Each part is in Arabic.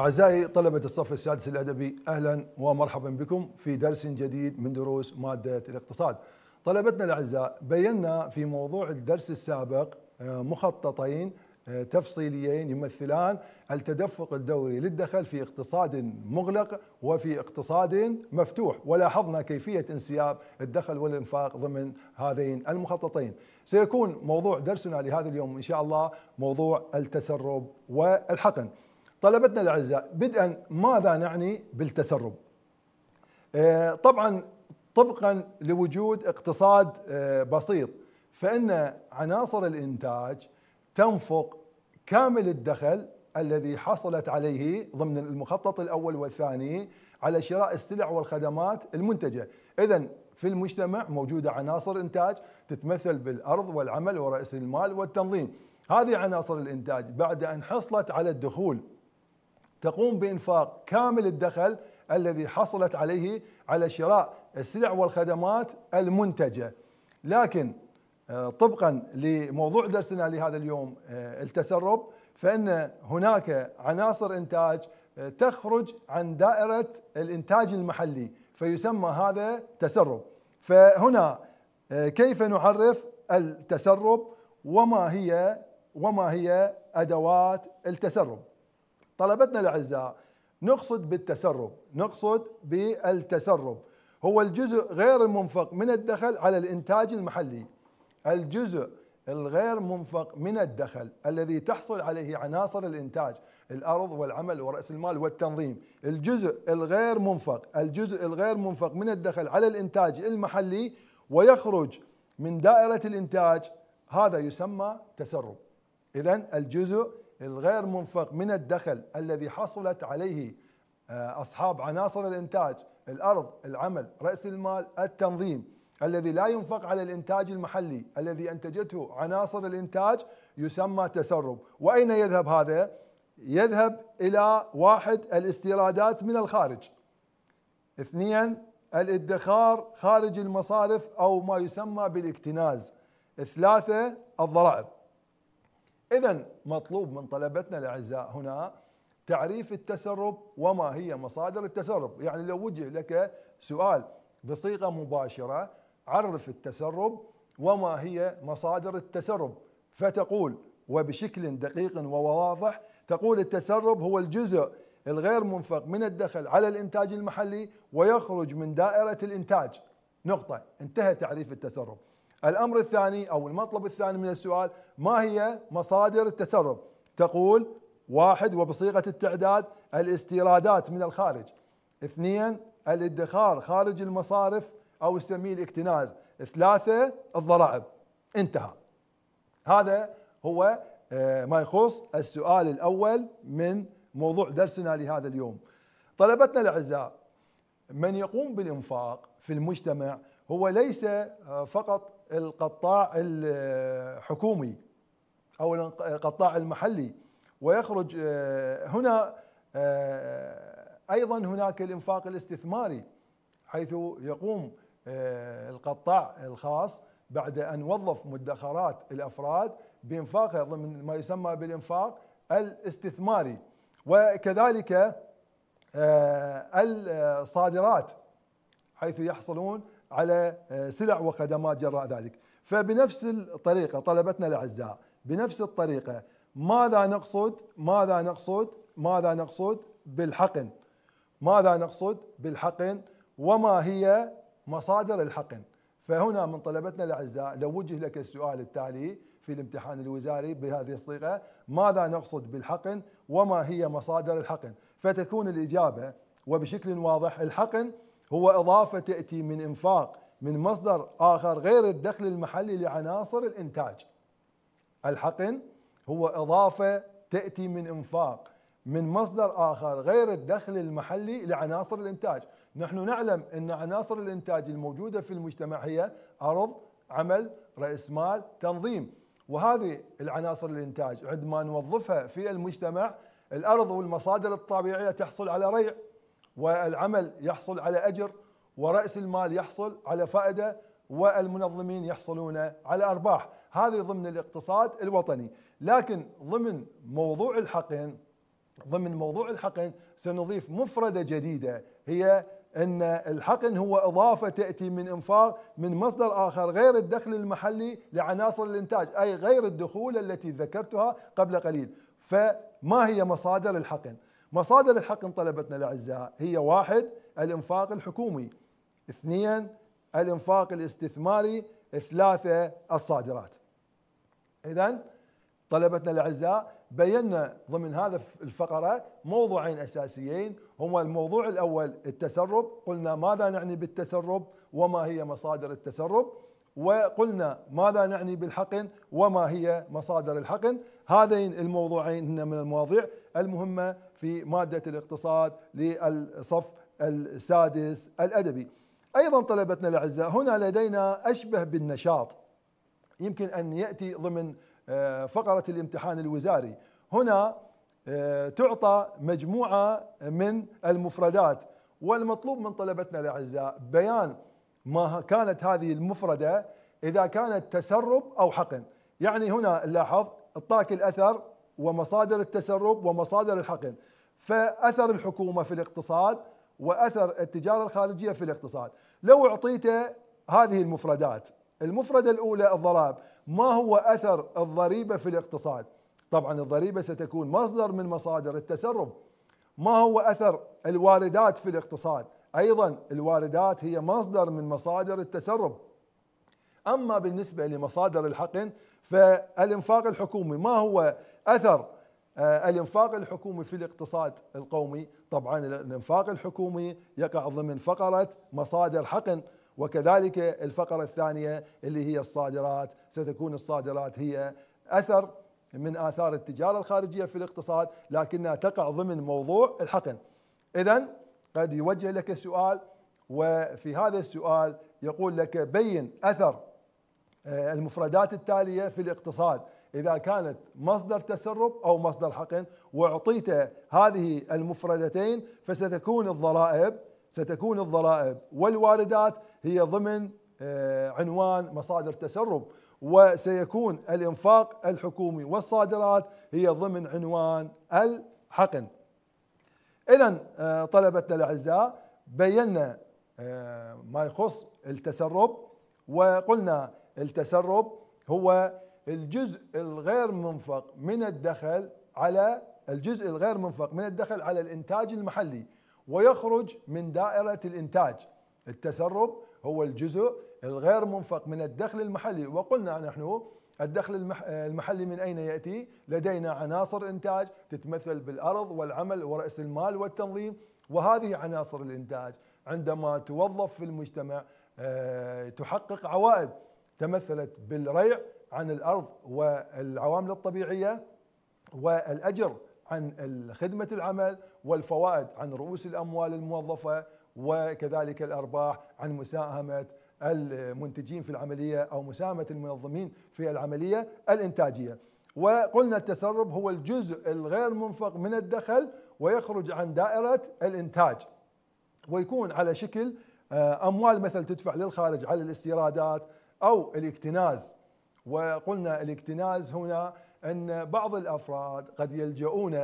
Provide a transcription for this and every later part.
أعزائي طلبة الصف السادس الأدبي أهلا ومرحبا بكم في درس جديد من دروس مادة الاقتصاد طلبتنا الأعزاء بينا في موضوع الدرس السابق آه، مخططين آه، تفصيليين يمثلان التدفق الدوري للدخل في اقتصاد مغلق وفي اقتصاد مفتوح ولاحظنا كيفية انسياب الدخل والإنفاق ضمن هذين المخططين سيكون موضوع درسنا لهذا اليوم إن شاء الله موضوع التسرب والحقن طلبتنا الاعزاء بدءا ماذا نعني بالتسرب؟ آه، طبعا طبقا لوجود اقتصاد آه، بسيط فان عناصر الانتاج تنفق كامل الدخل الذي حصلت عليه ضمن المخطط الاول والثاني على شراء السلع والخدمات المنتجه، اذا في المجتمع موجوده عناصر انتاج تتمثل بالارض والعمل وراس المال والتنظيم، هذه عناصر الانتاج بعد ان حصلت على الدخول تقوم بإنفاق كامل الدخل الذي حصلت عليه على شراء السلع والخدمات المنتجة لكن آه، طبقا لموضوع درسنا لهذا اليوم آه، التسرب فإن هناك عناصر إنتاج آه، تخرج عن دائرة الإنتاج المحلي فيسمى هذا تسرب فهنا كيف نعرف التسرب وما هي وما هي أدوات التسرب طلبتنا الاعزاء نقصد بالتسرب نقصد بالتسرب هو الجزء غير المنفق من الدخل على الانتاج المحلي الجزء الغير منفق من الدخل الذي تحصل عليه عناصر الانتاج الارض والعمل وراس المال والتنظيم الجزء الغير منفق الجزء الغير منفق من الدخل على الانتاج المحلي ويخرج من دائره الانتاج هذا يسمى تسرب اذا الجزء الغير منفق من الدخل الذي حصلت عليه آه، أصحاب عناصر الإنتاج الأرض العمل رأس المال التنظيم الذي لا ينفق على الإنتاج المحلي الذي أنتجته عناصر الإنتاج يسمى تسرب وأين يذهب هذا؟ يذهب إلى واحد الاستيرادات من الخارج اثنين الادخار خارج المصارف أو ما يسمى بالاكتناز ثلاثة الضرائب إذا مطلوب من طلبتنا الأعزاء هنا تعريف التسرب وما هي مصادر التسرب يعني لو وجه لك سؤال بصيغة مباشرة عرف التسرب وما هي مصادر التسرب فتقول وبشكل دقيق وواضح تقول التسرب هو الجزء الغير منفق من الدخل على الإنتاج المحلي ويخرج من دائرة الإنتاج نقطة انتهى تعريف التسرب الأمر الثاني أو المطلب الثاني من السؤال ما هي مصادر التسرب تقول واحد وبصيغة التعداد الاستيرادات من الخارج اثنين الادخار خارج المصارف أو السمي الاكتناز ثلاثة الضرائب انتهى هذا هو آه، ما يخص السؤال الأول من موضوع درسنا لهذا اليوم طلبتنا الأعزاء من يقوم بالإنفاق في المجتمع هو ليس آه، فقط القطاع الحكومي او القطاع المحلي ويخرج آه، هنا آه، ايضا هناك الانفاق الاستثماري حيث يقوم آه، القطاع الخاص بعد ان وظف مدخرات الافراد بانفاقها ضمن ما يسمى بالانفاق الاستثماري وكذلك الصادرات حيث يحصلون على آه، سلع وخدمات جراء ذلك فبنفس الطريقة طلبتنا الأعزاء بنفس الطريقة ماذا نقصد ماذا نقصد ماذا نقصد بالحقن ماذا نقصد بالحقن وما هي مصادر الحقن فهنا من طلبتنا الأعزاء لو وجه لك السؤال التالي في الامتحان الوزاري بهذه الصيغة ماذا نقصد بالحقن وما هي مصادر الحقن فتكون الإجابة وبشكل واضح الحقن هو إضافة تأتي من إنفاق من مصدر آخر غير الدخل المحلي لعناصر الإنتاج الحقن هو إضافة تأتي من إنفاق من مصدر آخر غير الدخل المحلي لعناصر الإنتاج نحن نعلم أن عناصر الإنتاج الموجودة في المجتمع هي أرض عمل رأس مال تنظيم وهذه العناصر الإنتاج عندما نوظفها في المجتمع الأرض والمصادر الطبيعية تحصل على ريع والعمل يحصل على أجر ورأس المال يحصل على فائدة والمنظمين يحصلون على أرباح هذه ضمن الاقتصاد الوطني لكن ضمن موضوع الحقن ضمن موضوع الحقن سنضيف مفردة جديدة هي أن الحقن هو إضافة تأتي من إنفاق من مصدر آخر غير الدخل المحلي لعناصر الإنتاج أي غير الدخول التي ذكرتها قبل قليل فما هي مصادر الحقن؟ مصادر الحق طلبتنا الأعزاء هي واحد الإنفاق الحكومي اثنين الإنفاق الاستثماري ثلاثة الصادرات إذا طلبتنا الأعزاء بينا ضمن هذا الفقرة موضوعين أساسيين هما الموضوع الأول التسرب قلنا ماذا نعني بالتسرب وما هي مصادر التسرب وقلنا ماذا نعني بالحقن وما هي مصادر الحقن هذين الموضوعين هنا من المواضيع المهمة في مادة الاقتصاد للصف السادس الأدبي أيضا طلبتنا الأعزاء هنا لدينا أشبه بالنشاط يمكن أن يأتي ضمن آه، فقرة الامتحان الوزاري هنا آه، تعطى مجموعة من المفردات والمطلوب من طلبتنا الأعزاء بيان ما كانت هذه المفردة إذا كانت تسرب أو حقن يعني هنا لاحظ الطاك الأثر ومصادر التسرب ومصادر الحقن فأثر الحكومة في الاقتصاد وأثر التجارة الخارجية في الاقتصاد لو أعطيته هذه المفردات المفردة الأولى الضرائب ما هو أثر الضريبة في الاقتصاد طبعا الضريبة ستكون مصدر من مصادر التسرب ما هو أثر الواردات في الاقتصاد ايضا الواردات هي مصدر من مصادر التسرب اما بالنسبه لمصادر الحقن فالانفاق الحكومي ما هو اثر آه، الانفاق الحكومي في الاقتصاد القومي طبعا الانفاق الحكومي يقع ضمن فقره مصادر حقن وكذلك الفقره الثانيه اللي هي الصادرات ستكون الصادرات هي اثر من اثار التجاره الخارجيه في الاقتصاد لكنها تقع ضمن موضوع الحقن اذا قد يوجه لك سؤال وفي هذا السؤال يقول لك بين اثر آه، المفردات التاليه في الاقتصاد اذا كانت مصدر تسرب او مصدر حقن واعطيت هذه المفردتين فستكون الضرائب ستكون الضرائب والواردات هي ضمن آه، عنوان مصادر تسرب وسيكون الانفاق الحكومي والصادرات هي ضمن عنوان الحقن اذا آه، طلبتنا الاعزاء بينا آه، ما يخص التسرب وقلنا التسرب هو الجزء الغير منفق من الدخل على الجزء الغير منفق من الدخل على الانتاج المحلي ويخرج من دائره الانتاج التسرب هو الجزء الغير منفق من الدخل المحلي وقلنا نحن الدخل المحلي من أين يأتي؟ لدينا عناصر إنتاج تتمثل بالأرض والعمل ورأس المال والتنظيم وهذه عناصر الإنتاج عندما توظف في المجتمع آه، تحقق عوائد تمثلت بالريع عن الأرض والعوامل الطبيعية والأجر عن خدمة العمل والفوائد عن رؤوس الأموال الموظفة وكذلك الأرباح عن مساهمة المنتجين في العملية أو مساهمة المنظمين في العملية الإنتاجية وقلنا التسرب هو الجزء الغير منفق من الدخل ويخرج عن دائرة الإنتاج ويكون على شكل آه، أموال مثل تدفع للخارج على الاستيرادات أو الاكتناز وقلنا الاكتناز هنا أن بعض الأفراد قد يلجؤون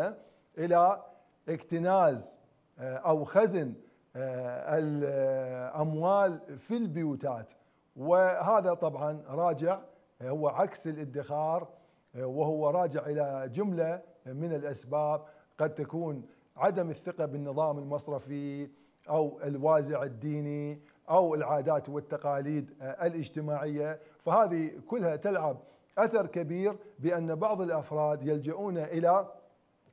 إلى اكتناز آه، أو خزن آه، الاموال في البيوتات وهذا طبعا راجع آه، هو عكس الادخار آه، وهو راجع الى جمله من الاسباب قد تكون عدم الثقه بالنظام المصرفي او الوازع الديني او العادات والتقاليد الاجتماعيه فهذه كلها تلعب اثر كبير بان بعض الافراد يلجؤون الى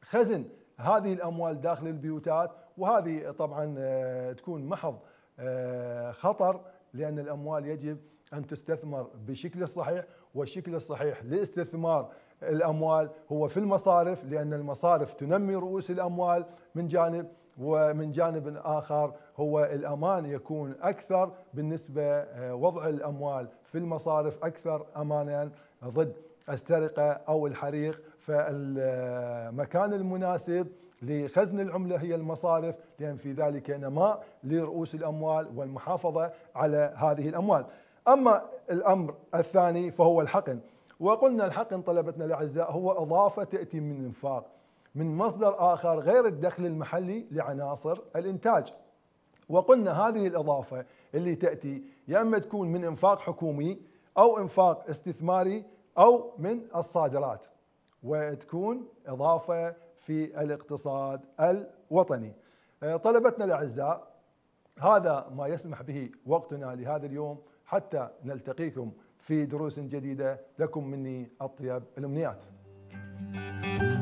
خزن هذه الاموال داخل البيوتات وهذه طبعا آه، تكون محض آه، خطر لأن الأموال يجب أن تستثمر بشكل الصحيح والشكل الصحيح لاستثمار الأموال هو في المصارف لأن المصارف تنمي رؤوس الأموال من جانب ومن جانب آخر هو الأمان يكون أكثر بالنسبة آه، وضع الأموال في المصارف أكثر أمانا ضد السرقة أو الحريق فالمكان المناسب لخزن العملة هي المصارف لأن في ذلك نماء لرؤوس الأموال والمحافظة على هذه الأموال أما الأمر الثاني فهو الحقن وقلنا الحقن طلبتنا الأعزاء هو إضافة تأتي من الإنفاق من مصدر آخر غير الدخل المحلي لعناصر الإنتاج وقلنا هذه الإضافة اللي تأتي يا إما تكون من إنفاق حكومي أو إنفاق استثماري أو من الصادرات وتكون اضافه في الاقتصاد الوطني. آه، طلبتنا الاعزاء هذا ما يسمح به وقتنا لهذا اليوم حتى نلتقيكم في دروس جديده لكم مني اطيب الامنيات. thank you